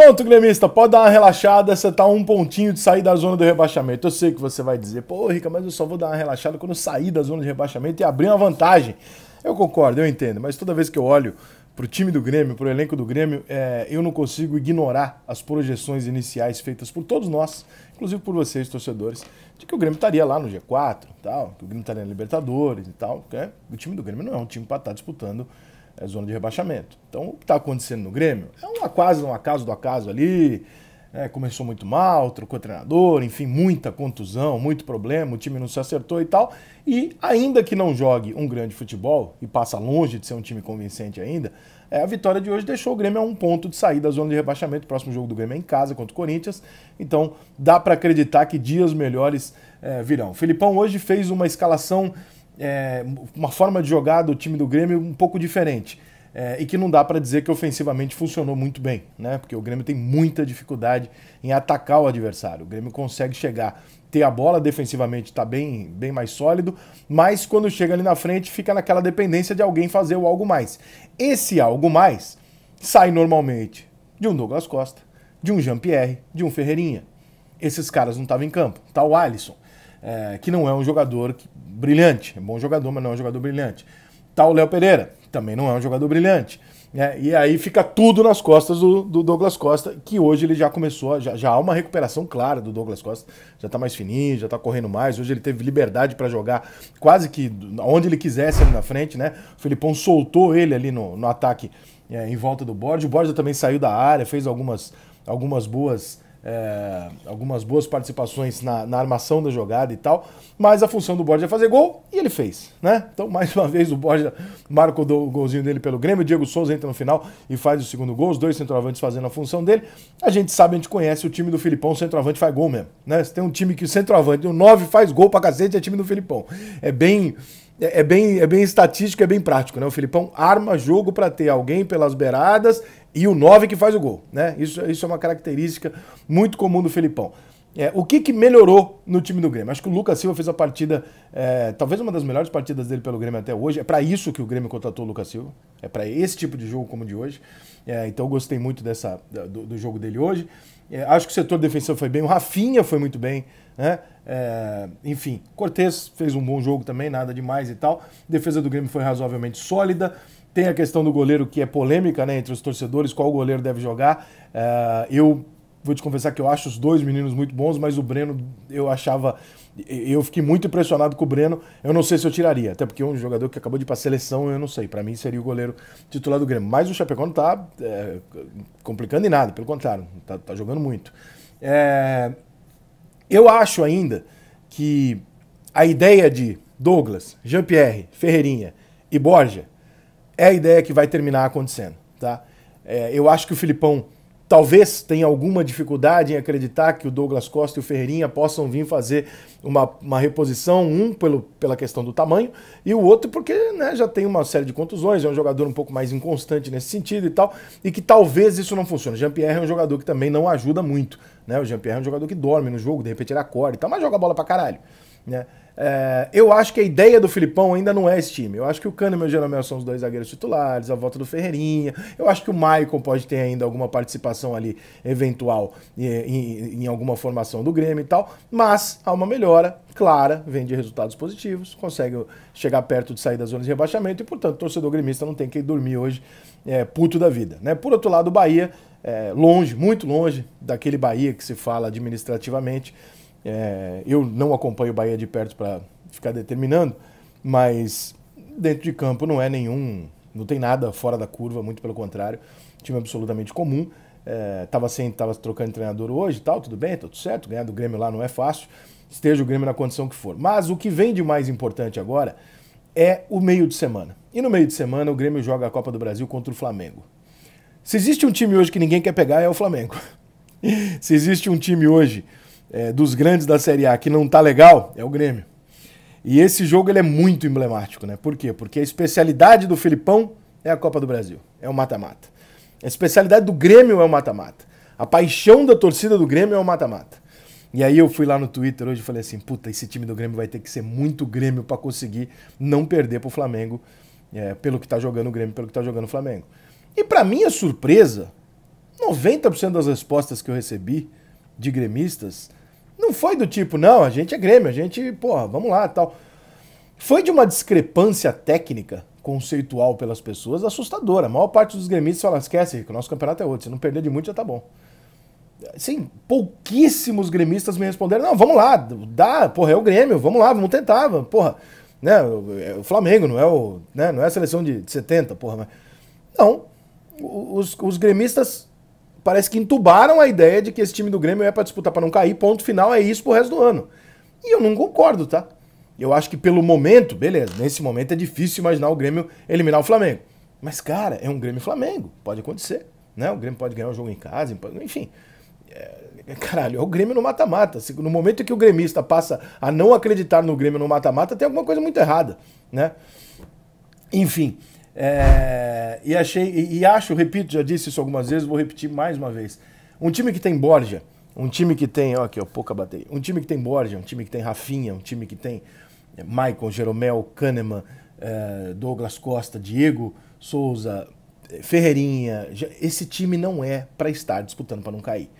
Pronto, gremista, pode dar uma relaxada, você tá um pontinho de sair da zona do rebaixamento. Eu sei que você vai dizer, pô, Rica, mas eu só vou dar uma relaxada quando sair da zona de rebaixamento e abrir uma vantagem. Eu concordo, eu entendo, mas toda vez que eu olho para o time do Grêmio, para o elenco do Grêmio, é, eu não consigo ignorar as projeções iniciais feitas por todos nós, inclusive por vocês, torcedores, de que o Grêmio estaria lá no G4, tal, que o Grêmio estaria na Libertadores e tal. É, o time do Grêmio não é um time para estar tá disputando é, zona de rebaixamento. Então, o que está acontecendo no Grêmio é um acaso, um acaso do acaso ali, é, começou muito mal, trocou treinador, enfim, muita contusão, muito problema, o time não se acertou e tal. E ainda que não jogue um grande futebol e passa longe de ser um time convincente ainda, é, a vitória de hoje deixou o Grêmio a um ponto de sair da zona de rebaixamento. O próximo jogo do Grêmio é em casa contra o Corinthians. Então dá para acreditar que dias melhores é, virão. O Filipão hoje fez uma escalação, é, uma forma de jogar do time do Grêmio um pouco diferente. É, e que não dá para dizer que ofensivamente funcionou muito bem, né? Porque o Grêmio tem muita dificuldade em atacar o adversário. O Grêmio consegue chegar, ter a bola defensivamente, tá bem, bem mais sólido, mas quando chega ali na frente fica naquela dependência de alguém fazer o algo mais. Esse algo mais sai normalmente de um Douglas Costa, de um Jean-Pierre, de um Ferreirinha. Esses caras não estavam em campo. Tá o Alisson, é, que não é um jogador que, brilhante, é bom jogador, mas não é um jogador brilhante. Tá o Léo Pereira também não é um jogador brilhante. É, e aí fica tudo nas costas do, do, Douglas Costa, que hoje ele já começou, já, já há uma recuperação clara do Douglas Costa, já está mais fininho, já está correndo mais, hoje ele teve liberdade para jogar quase que onde ele quisesse ali na frente, né? O Felipão soltou ele ali no, no ataque é, em volta do Borja, o Borja também saiu da área, fez algumas, algumas boas é, algumas boas participações na, na, armação da jogada e tal, mas a função do Borja é fazer gol e ele fez, né? Então, mais uma vez, o Borja marca o golzinho dele pelo Grêmio, Diego Souza entra no final e faz o segundo gol, os dois centroavantes fazendo a função dele. A gente sabe, a gente conhece o time do Filipão, o centroavante faz gol mesmo, né? Se tem um time que o centroavante, o 9 faz gol pra cacete, é time do Filipão. É bem é, é, bem, é bem estatístico, é bem prático, né? O Filipão arma jogo para ter alguém pelas beiradas e o 9 que faz o gol, né? Isso, isso é uma característica muito comum do Filipão. É, o que, que melhorou no time do Grêmio? Acho que o Lucas Silva fez a partida, é, talvez uma das melhores partidas dele pelo Grêmio até hoje. É para isso que o Grêmio contratou o Lucas Silva. É para esse tipo de jogo como o de hoje. É, então eu gostei muito dessa, do, do jogo dele hoje. É, acho que o setor defensivo foi bem. O Rafinha foi muito bem. Né? É, enfim, Cortez fez um bom jogo também, nada demais e tal. A defesa do Grêmio foi razoavelmente sólida. Tem a questão do goleiro que é polêmica né, entre os torcedores, qual goleiro deve jogar. É, eu vou te confessar que eu acho os dois meninos muito bons, mas o Breno eu achava. Eu fiquei muito impressionado com o Breno. Eu não sei se eu tiraria, até porque é um jogador que acabou de ir para seleção, eu não sei. Para mim seria o goleiro titular do Grêmio. Mas o Chapecó não está é, complicando em nada, pelo contrário, está tá jogando muito. É, eu acho ainda que a ideia de Douglas, Jean-Pierre, Ferreirinha e Borja é a ideia que vai terminar acontecendo. Tá? É, eu acho que o Filipão talvez tenha alguma dificuldade em acreditar que o Douglas Costa e o Ferreirinha possam vir fazer uma, uma reposição, um pelo, pela questão do tamanho e o outro porque né, já tem uma série de contusões, é um jogador um pouco mais inconstante nesse sentido e tal, e que talvez isso não funcione. Jean-Pierre é um jogador que também não ajuda muito, né? O Jean-Pierre é um jogador que dorme no jogo, de repente ele acorda e tal, mas joga a bola pra caralho, né? É, eu acho que a ideia do Filipão ainda não é esse time. Eu acho que o Cano e o Jeromel são os dois zagueiros titulares, a volta do Ferreirinha. Eu acho que o Maicon pode ter ainda alguma participação ali, eventual, em, em alguma formação do Grêmio e tal. Mas há uma melhora clara, vem de resultados positivos, consegue chegar perto de sair das zonas de rebaixamento e, portanto, o torcedor gremista não tem que dormir hoje é, puto da vida. Né? Por outro lado, o Bahia, é, longe, muito longe daquele Bahia que se fala administrativamente, é, eu não acompanho o Bahia de perto para ficar determinando, mas dentro de campo não é nenhum, não tem nada fora da curva, muito pelo contrário, time absolutamente comum. É, tava, sem, tava trocando treinador hoje tal, tudo bem, tá tudo certo, ganhar do Grêmio lá não é fácil, esteja o Grêmio na condição que for. Mas o que vem de mais importante agora é o meio de semana. E no meio de semana o Grêmio joga a Copa do Brasil contra o Flamengo. Se existe um time hoje que ninguém quer pegar, é o Flamengo. Se existe um time hoje é, dos grandes da Série A que não tá legal é o Grêmio. E esse jogo ele é muito emblemático, né? Por quê? Porque a especialidade do Filipão é a Copa do Brasil, é o mata-mata. A especialidade do Grêmio é o mata-mata. A paixão da torcida do Grêmio é o mata-mata. E aí eu fui lá no Twitter hoje e falei assim, puta, esse time do Grêmio vai ter que ser muito Grêmio para conseguir não perder pro Flamengo, é, pelo que tá jogando o Grêmio, pelo que tá jogando o Flamengo. E para minha surpresa, 90% das respostas que eu recebi de gremistas não foi do tipo, não, a gente é Grêmio, a gente, porra, vamos lá tal. Foi de uma discrepância técnica, conceitual pelas pessoas, assustadora. A maior parte dos gremistas fala, esquece, que o nosso campeonato é outro, se não perder de muito já tá bom. Sim, pouquíssimos gremistas me responderam, não, vamos lá, dá, porra, é o Grêmio, vamos lá, vamos tentar, porra. Né, é o Flamengo não é, o, né, não é a seleção de, de 70, porra. Mas... Não, os, os gremistas parece que entubaram a ideia de que esse time do Grêmio é para disputar para não cair, ponto final, é isso pro resto do ano. E eu não concordo, tá? Eu acho que pelo momento, beleza, nesse momento é difícil imaginar o Grêmio eliminar o Flamengo. Mas, cara, é um Grêmio Flamengo, pode acontecer, né? O Grêmio pode ganhar o um jogo em casa, enfim. É, caralho, é o Grêmio no mata-mata. No momento que o gremista passa a não acreditar no Grêmio no mata-mata, tem alguma coisa muito errada, né? Enfim, é, e achei, e, e, acho, repito, já disse isso algumas vezes, vou repetir mais uma vez. Um time que tem Borja, um time que tem, ó, aqui, ó, pouca batei. Um time que tem Borja, um time que tem Rafinha, um time que tem é, Michael, Jeromel, Kahneman, é, Douglas Costa, Diego Souza, é, Ferreirinha. Esse time não é para estar disputando para não cair.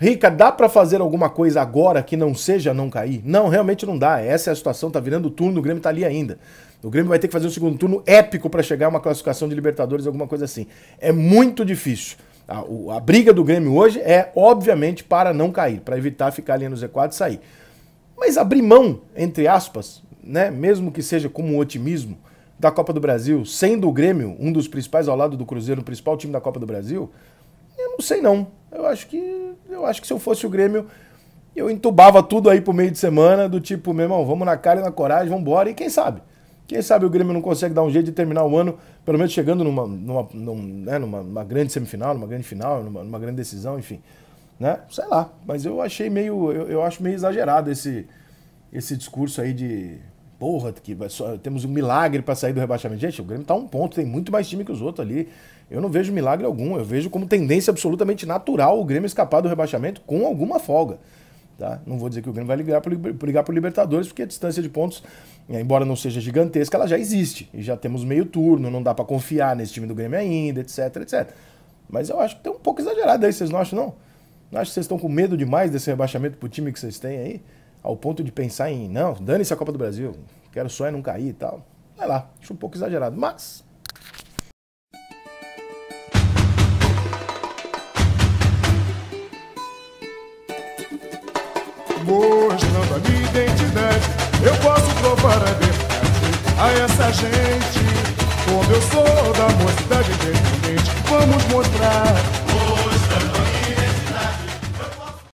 Rica, dá para fazer alguma coisa agora que não seja não cair? Não, realmente não dá. Essa é a situação, tá virando turno, o Grêmio tá ali ainda. O Grêmio vai ter que fazer um segundo turno épico para chegar a uma classificação de Libertadores, alguma coisa assim. É muito difícil. A, o, a briga do Grêmio hoje é, obviamente, para não cair, para evitar ficar ali no Z4 e sair. Mas abrir mão, entre aspas, né, mesmo que seja como um otimismo, da Copa do Brasil, sendo o Grêmio um dos principais ao lado do Cruzeiro, o principal time da Copa do Brasil, não sei não. Eu acho que eu acho que se eu fosse o Grêmio, eu entubava tudo aí pro meio de semana, do tipo, meu irmão, vamos na cara e na coragem, vamos embora, e quem sabe? Quem sabe o Grêmio não consegue dar um jeito de terminar o ano, pelo menos chegando numa, numa, num, né, numa, numa grande semifinal, numa grande final, numa, numa, grande decisão, enfim. Né? Sei lá, mas eu achei meio. Eu, eu acho meio exagerado esse, esse discurso aí de porra, que só, temos um milagre para sair do rebaixamento. Gente, o Grêmio está um ponto, tem muito mais time que os outros ali. Eu não vejo milagre algum, eu vejo como tendência absolutamente natural o Grêmio escapar do rebaixamento com alguma folga. Tá? Não vou dizer que o Grêmio vai ligar para ligar o Libertadores, porque a distância de pontos, eh, embora não seja gigantesca, ela já existe. E já temos meio turno, não dá para confiar nesse time do Grêmio ainda, etc, etc. Mas eu acho que tem um pouco exagerado aí, vocês não acham, não? Não acho que vocês estão com medo demais desse rebaixamento pro time que vocês têm aí? ao ponto de pensar em, não, dane-se a Copa do Brasil, quero só é não cair e tal. Vai lá, acho um pouco exagerado, mas mostrando a minha identidade. Eu posso provar a verdade a essa gente. Como eu sou da mocidade independente, vamos mostrar